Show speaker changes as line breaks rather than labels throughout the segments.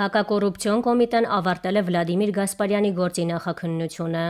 Հակակոռուպցիոն կոմիտեն ավարտել է Վլադիմիր Գասպարյանի գործի նախաքննությունը։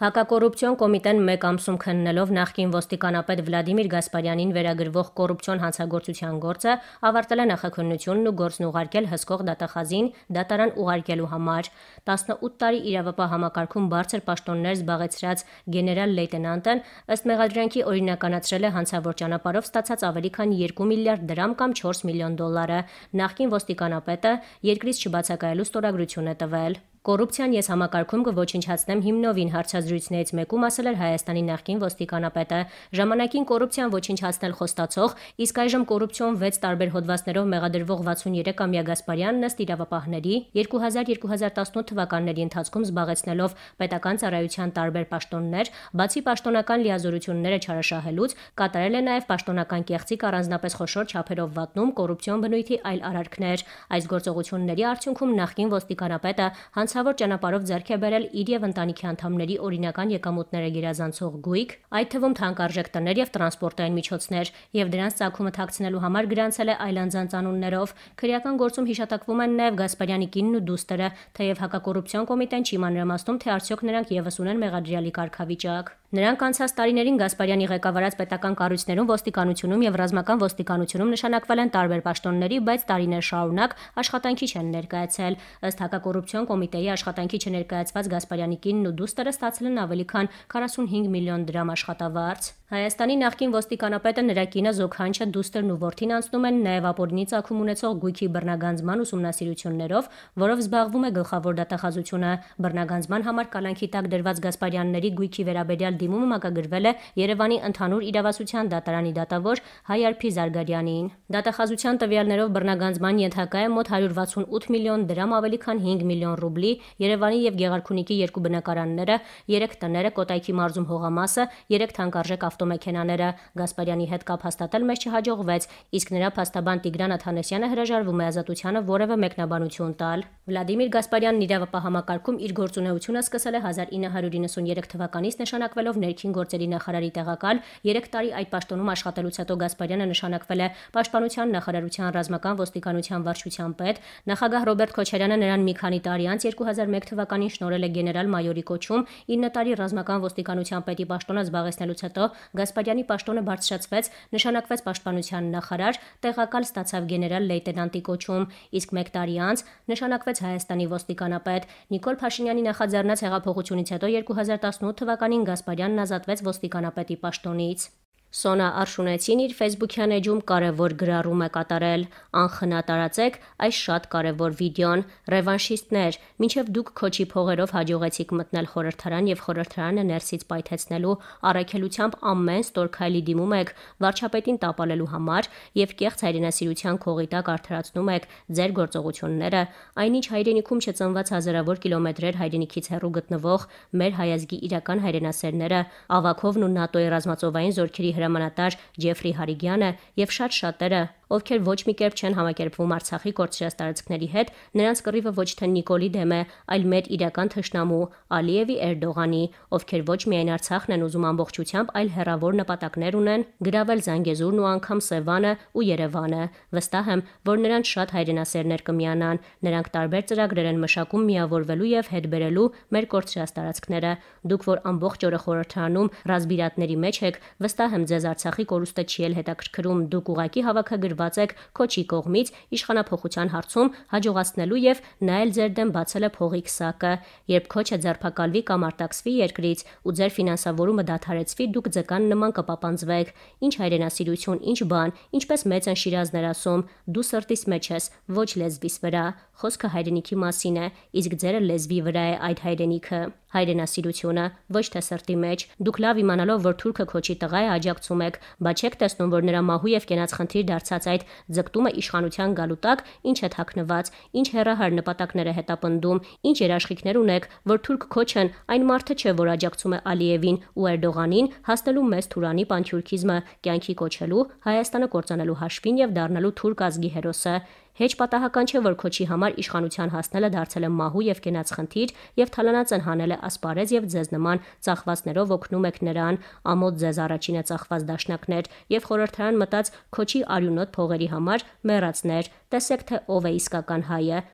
Հակակոռուպցիոն կոմիտեն մեկ ամսում քննելով նախկին ոստիկանապետ Վլադիմիր Գասպարյանին վերագրվող կոռուպցիոն հանցագործության գործը ավարտել է նախաքննությունն ու գործն ուղարկել հսկող դատախազին դատարան ուղարկելու համար 18 տարի իրավապահ համակարգում բարձր պաշտոններ զբաղեցրած գեներալ լեյտենանտն ըստ մեղադրանքի օրինականացրել է հանցավոր ճանապարհով ստացած ավելի քան 2 միլիարդ դրամ կամ 4 միլիոն դոլարը նախկին ոստիկանապետը երկրից չբացակայելու ստորագրություն է տվել Կոռուպցիան ես համակարգում կոչնչացնեմ հիմնովին հարցազրույցներից մեկում ասել էր Հայաստանի նախկին ոստիկանապետը։ Ժամանակին կոռուպցիան ոչնչացնել խոստացող, իսկ այժմ կոռուպցիոն 6 տարբեր հոդվածներով մեղադրվող 63-ամյա Գասպարյանն ըստ իրավապահների 2000-2018 թվականների ընթացքում զբաղեցնելով պետական ծառայության տարբեր պաշտոններ, բացի պաշտոնական լիազորությունները չարաշահելուց, կատարել է նաև պաշտոնական կեղծիկ առանձնապես խոշոր չափերով վատնում կոռուպցիոն բնույթի այլ արարքներ։ Այս գործողությունների արդյունքում նախկին ոստիկանապետը հանց ցավոտ ճանապարհով ձեռք է բերել իր եւ ընտանիքի անդամների օրինական եկամուտները գերազանցող գույք, այդ թվում թանկարժեք տներ եւ տրանսպորտային միջոցներ, եւ դրանց ցակումը թաքցնելու համար գրանցել է այլանդցան անուններով։ Քրեական գործում հիշատակվում են նաեւ Գասպարյանի կինն ու դուստերը, թեև հակակոռուպցիոն կոմիտեն չի մանրամասնում, թե արդյոք նրանք եւս ունեն մեղադրյալի կարգավիճակ։ Նրանք անցած տարիներին Գասպարյանի ղեկավարած պետական կառույցներում ոստիկանությունում եւ ռազմական ոստիկանությունում նշանակվել են տարբեր պաշտոնների, բայց տարիներ շարունակ աշխատանքի չեն ներկայացել։ Ըստ հակակոռուպցիոն կոմիտեի աշխատանքի չներկայացված Գասպարյանի կինն ու դուստրը ստացել են ավելի քան 45 միլիոն դրամ աշխատավարձ։ Հայաստանի նախկին ոստիկանապետը նրա կինը Զոքհանչը դուստերն ու ворթին անցնում են նաևապորնի ցակում ունեցող գույքի բռնագանձման ուսումնասիրություններով, որով զբաղվում է գլխավոր դատախազությունը։ Բռնագանձման համար կանանքի տակ դրված Գասպարյանների գույքի վերաբերյալ դիմումը մակագրվել է Երևանի ընդհանուր իրավասության դատարանի դատավոր Հայարփի Զարգարյանին։ Դատախազության տվյալներով բռնագանձման ենթակա է մոտ 168 միլիոն դրամ ավելի քան 5 միլիոն ռուբլի Երևանի եւ Գեղարքունիքի երկու բնակարանները, 3 տները, Կոտայքի մարզում հողամասը, 3 թանկարժեք ավտոմեքենաները։ Գասպարյանի հետ կապ հաստատել մեզ չհաջողվեց, իսկ նրա փաստաբան Տիգրան Աթանեսյանը հրաժարվում է ազատությանը որևէ մեկնաբանություն տալ։ Վլադիմիր Գասպարյանն իրավապահամակարգում իր գործունեությունը սկսել է 1993 թվականից նշանակվելով ներքին գործերի նախարարի տեղակալ, 3 տարի այդ պաշտոնում աշխատելուց հետո Գասպարյանը նշանակվել է պաշտպանության նախարարության ռազմական ոստիկանության վարչության պետ, նախագահ Ռոբերտ Քոչարյանը նրան մի քանի տարի անց 2001 թվականին շնորել է գեներալ մայորի կոչում, 9 տարի ռազմական ոստիկանության պետի պաշտոնը զբաղեցնելուց հետո Գասպարյանի պաշտոնը բարձրացվեց, նշանակվեց պաշտպանության նախարար, տեղակալ ստացավ գեներալ լեյտենանտի կոչում, իսկ 1 տարի անց նշանակվեց Հայաստանի ոստիկանապետ։ Նիկոլ Փաշինյանի նախաձեռնած հեղափոխությունից հետո 2018 թվականին Գասպարյանն ազատվեց ոստիկանապետի պաշտոնից։ Սոնա Արշունեցին իր Facebook-յան էջում կարևոր գրառում է կատարել. «Անխնա տարածեք այս շատ կարևոր վիդեոն։ Ռևանշիստներ, մինչև դուք քոչի փողերով հաջողեցիք մտնել խորհրդարան եւ խորհրդարանը ներսից պայթեցնելու առաքելությամբ ամեն ստոր քայլի դիմում եք վարչապետին տապալելու համար եւ կեղծ հայրենասիրության քողի տակ արդարացնում եք ձեր գործողությունները, այնինչ հայրենիքում չծնված հազարավոր կիլոմետրեր հայրենիքից հեռու գտնվող մեր հայազգի իրական հայրենասերները ավակովն ու ՆԱՏՕ-ի ռազմածովային զորքերի հրամանատար Ջեֆրի Հարիգյանը եւ շատ շատերը, ովքեր ոչ մի կերպ չեն համակերպվում Արցախի կորցրած տարածքների հետ, նրանց կռիվը ոչ թե Նիկոլի դեմ է, այլ մեր իրական թշնամու Ալիևի Էրդողանի, ովքեր ոչ միայն Արցախն են ուզում ամբողջությամբ, այլ հերավոր նպատակներ ունեն՝ գravel Զանգեզուրն ու անգամ Սևանը ու Երևանը։ Վստահ եմ, որ նրանց շատ հայրենասերներ կմիանան։ Նրանք տարբեր ծրագրեր են մշակում միավորվելու եւ հետ բերելու մեր կորցրած տարածքները։ Դուք որ ամբողջ օրը խորհրդանում ռազմիրատների մեջ եք, վստահ եմ Երբ ձեզ Արցախի կորուստը չի էլ հետաքրքրում, դուք ուղակի հավաքագրված եք քոչի կողմից իշխանապողության հարցում հաջողացնելու եւ նայել ձեր դեմ բացելը փողի քսակը։ Երբ քոչը ձերբակալվի կամ արտաքսվի երկրից ու ձեր ֆինանսավորումը դադարեցվի, դուք ձկան նման կպապանձվեք։ Ինչ հայրենասիրություն, ինչ բան, ինչպես մեծ են Շիրազներ ասում, դու սրտիս մեջ ես, ոչ լեզվիս վրա։ Խոսքը հայրենիքի մասին է, իսկ ձերը լեզվի վրա է այդ հայրենիքը։ Հայրենասիրությունը ոչ թե սրտի մեջ, դուք լավ իմանալով, որ թուրքը քոչի տղա է, աջակցում եք, բայց չեք տեսնում, որ նրա մահու եւ կենաց խնդիր դարձած այդ ձգտումը իշխանության գալու տակ ինչ է թաքնված, ինչ հերահար նպատակները հետապնդում, ինչ երաշխիքներ ունեք, որ թուրք քոչեն այն մարդը չէ, որ աջակցում է Ալիևին ու Էրդողանին հասնելու մեծ Թուրանի պանթյուրքիզմը, կյանքի կոչելու, Հայաստանը կործանելու հաշվին եւ դառնալու թուրք ազգի հերոսը։ Հեչ պատահական չէ, որ քոչի համար իշխանության հասնելը դարձել է մահու եւ կենաց խնդիր եւ թալանացն հանել է ասպարեզ եւ ձեզ նման ծախվածներով օգնում եք նրան, ամոթ ձեզ առաջինը ծախված դաշնակներ եւ խորհրդարան մտած քոչի արյունոտ փողերի համար մեռածներ։ Տեսեք թե ով է իսկական հայը։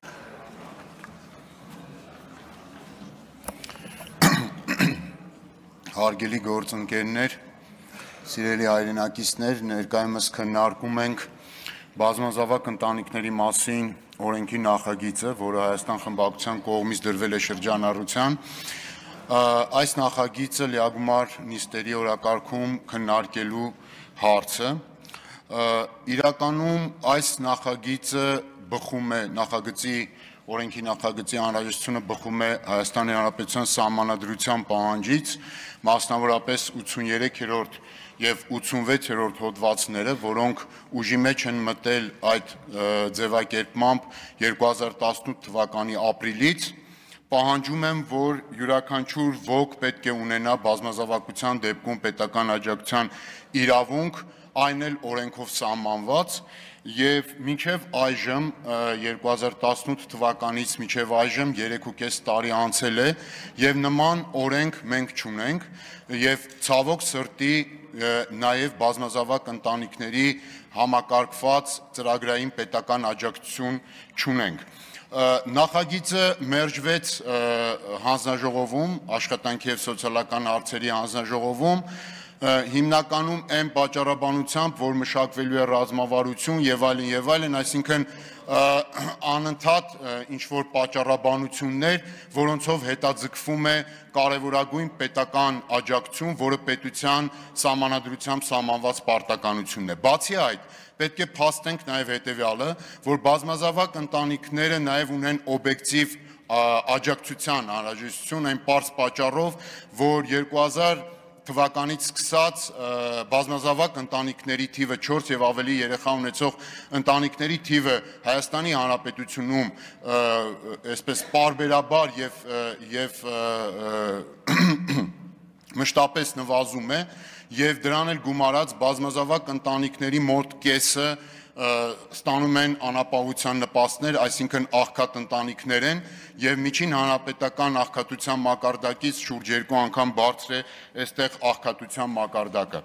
Հարգելի գործընկերներ, սիրելի հայրենակիցներ, ներկայումս քննարկում ենք բազմազավակ ընտանիքների մասին օրենքի նախագիծը, որը Հայաստան խմբակցության կողմից դրվել է շրջանառության, այս նախագիծը լիագումար նիստերի օրակարգում քննարկելու հարցը իրականում այս նախագիծը բխում է նախագծի օրենքի նախագծի անհրաժեշտությունը բխում է Հայաստանի Հանրապետության սահմանադրության պահանջից, մասնավորապես 83-րդ եւ 86-րդ հոդվածները, որոնք ուժի մեջ են մտել այդ ձևակերպմամբ 2018 թվականի ապրիլից, պահանջում եմ, որ յուրաքանչյուր ոգ պետք է ունենա բազմազավակության դեպքում պետական աջակցության իրավունք, այն էլ օրենքով սահմանված եւ մինչեւ այժմ 2018 թվականից մինչեւ այժմ 3.5 տարի անցել է եւ նման օրենք մենք չունենք եւ ցավոք սրտի նաև բազմազավակ ընտանիքների համակարգված ծրագրային պետական աջակցություն չունենք։ Նախագիծը մերժվեց հանձնաժողովում, աշխատանքի և սոցիալական հարցերի հանձնաժողովում, հիմնականում այն պատճառաբանությամբ, որ մշակվելու է ռազմավարություն եւ այլն եւ այլն, այսինքն անընդհատ ինչ որ պատճառաբանություններ, որոնցով հետաձգվում է կարևորագույն պետական աջակցություն, որը պետության համանadrությամբ սահմանված պարտականությունն է։ Բացի այդ, պետք է փաստենք նաև հետեւյալը, որ բազմազավակ ընտանիքները նաև ունեն օբյեկտիվ աջակցության անհրաժեշտություն այն པարզ պատճառով, որ 2000 թվականից սկսած բազմազավակ ընտանիքների թիվը 4 եւ ավելի երեխա ունեցող ընտանիքների թիվը Հայաստանի Հանրապետությունում այսպես parberabar եւ եւ մշտապես նվազում է եւ դրան էլ գումարած բազմազավակ ընտանիքների մոտ կեսը ստանում են անապահովության նպաստներ, այսինքն աղքատ ընտանիքներ են եւ միջին հանրապետական աղքատության մակարդակից շուրջ երկու անգամ բարձր է այստեղ աղքատության մակարդակը։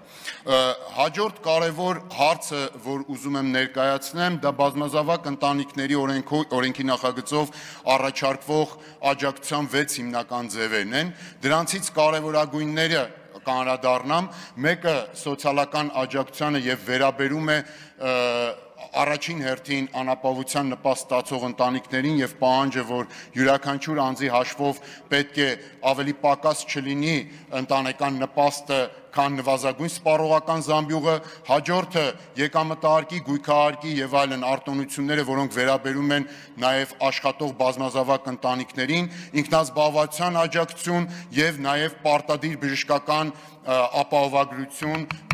Հաջորդ կարևոր հարցը, որ ուզում եմ ներկայացնեմ, դա բազմազավակ ընտանիքների օրենքի օրենքի նախագծով առաջարկվող աջակցության 6 հիմնական ձևերն են։ Դրանցից կարևորագույնները կանրադառնամ, մեկը սոցիալական աջակցությանը եւ վերաբերում է առաջին հերթին անապահովության նպաստացող ընտանիքներին եւ պահանջը, որ յուրաքանչյուր անձի հաշվով պետք է ավելի պակաս չլինի ընտանեկան նպաստը քան նվազագույն սպառողական զամբյուղը, հաջորդը եկամտահարկի, գույքահարկի եւ այլն արտոնությունները, որոնք վերաբերում են նաեւ աշխատող բազմազավակ ընտանիքներին, ինքնազբաղվածության աջակցություն եւ նաեւ պարտադիր բժշկական ապահովագրություն